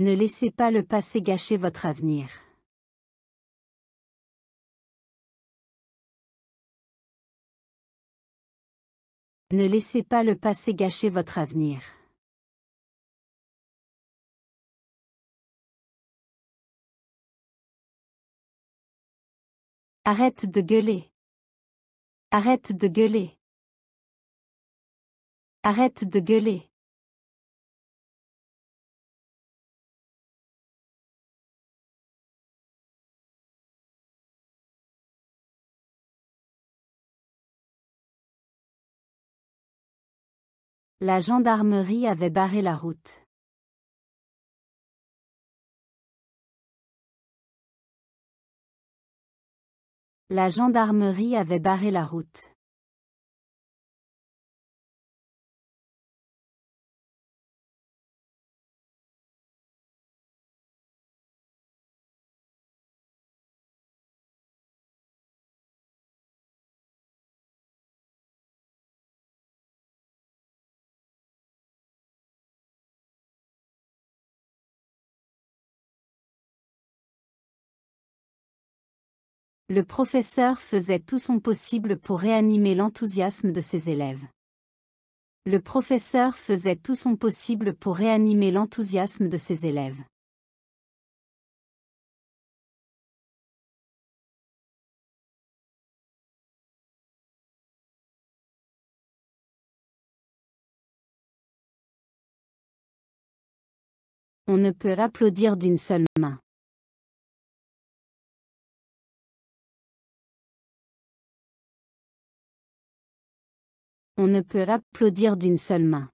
Ne laissez pas le passé gâcher votre avenir. Ne laissez pas le passé gâcher votre avenir. Arrête de gueuler. Arrête de gueuler. Arrête de gueuler. La gendarmerie avait barré la route. La gendarmerie avait barré la route. le professeur faisait tout son possible pour réanimer l'enthousiasme de ses élèves. Le professeur faisait tout son possible pour réanimer l'enthousiasme de ses élèves. On ne peut applaudir d'une seule main. on ne peut applaudir d'une seule main.